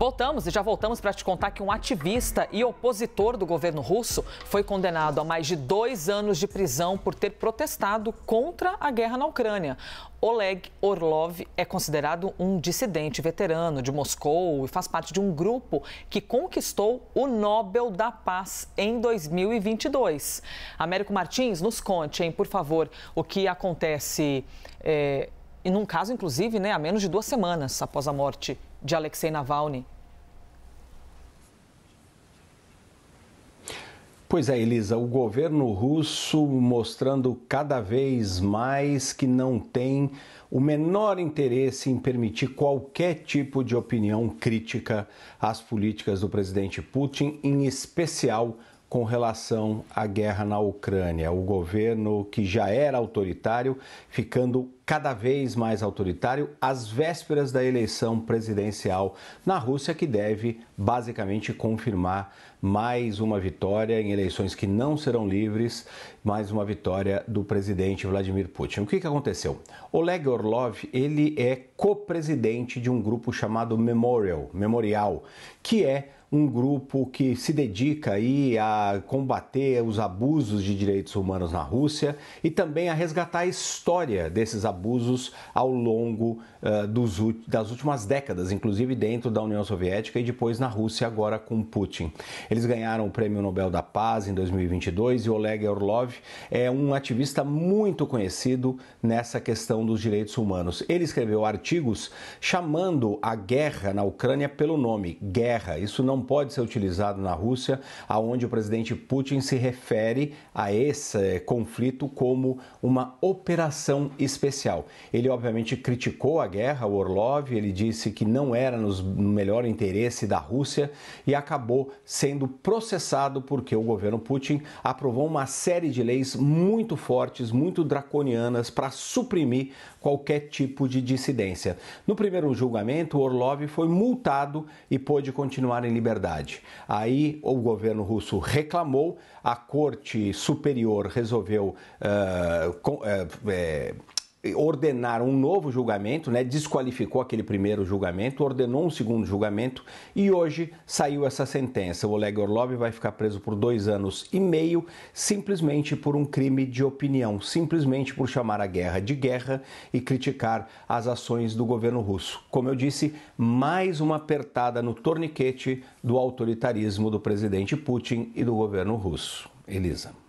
Voltamos e já voltamos para te contar que um ativista e opositor do governo russo foi condenado a mais de dois anos de prisão por ter protestado contra a guerra na Ucrânia. Oleg Orlov é considerado um dissidente veterano de Moscou e faz parte de um grupo que conquistou o Nobel da Paz em 2022. Américo Martins, nos conte, hein, por favor, o que acontece. É e num caso, inclusive, né, há menos de duas semanas após a morte de Alexei Navalny. Pois é, Elisa, o governo russo mostrando cada vez mais que não tem o menor interesse em permitir qualquer tipo de opinião crítica às políticas do presidente Putin, em especial com relação à guerra na Ucrânia. O governo que já era autoritário ficando cada vez mais autoritário às vésperas da eleição presidencial na Rússia, que deve basicamente confirmar mais uma vitória em eleições que não serão livres, mais uma vitória do presidente Vladimir Putin. O que, que aconteceu? Oleg Orlov ele é co-presidente de um grupo chamado Memorial, Memorial, que é um grupo que se dedica aí a combater os abusos de direitos humanos na Rússia e também a resgatar a história desses abusos abusos ao longo uh, dos, das últimas décadas, inclusive dentro da União Soviética e depois na Rússia, agora com Putin. Eles ganharam o Prêmio Nobel da Paz em 2022 e Oleg Orlov é um ativista muito conhecido nessa questão dos direitos humanos. Ele escreveu artigos chamando a guerra na Ucrânia pelo nome guerra. Isso não pode ser utilizado na Rússia, aonde o presidente Putin se refere a esse conflito como uma operação especial comercial. Ele, obviamente, criticou a guerra, o Orlov, ele disse que não era nos, no melhor interesse da Rússia e acabou sendo processado porque o governo Putin aprovou uma série de leis muito fortes, muito draconianas para suprimir qualquer tipo de dissidência. No primeiro julgamento, o Orlov foi multado e pôde continuar em liberdade. Aí o governo russo reclamou, a Corte Superior resolveu uh, com, uh, ordenar um novo julgamento, né? desqualificou aquele primeiro julgamento, ordenou um segundo julgamento e hoje saiu essa sentença. O Oleg Orlov vai ficar preso por dois anos e meio, simplesmente por um crime de opinião, simplesmente por chamar a guerra de guerra e criticar as ações do governo russo. Como eu disse, mais uma apertada no torniquete do autoritarismo do presidente Putin e do governo russo. Elisa.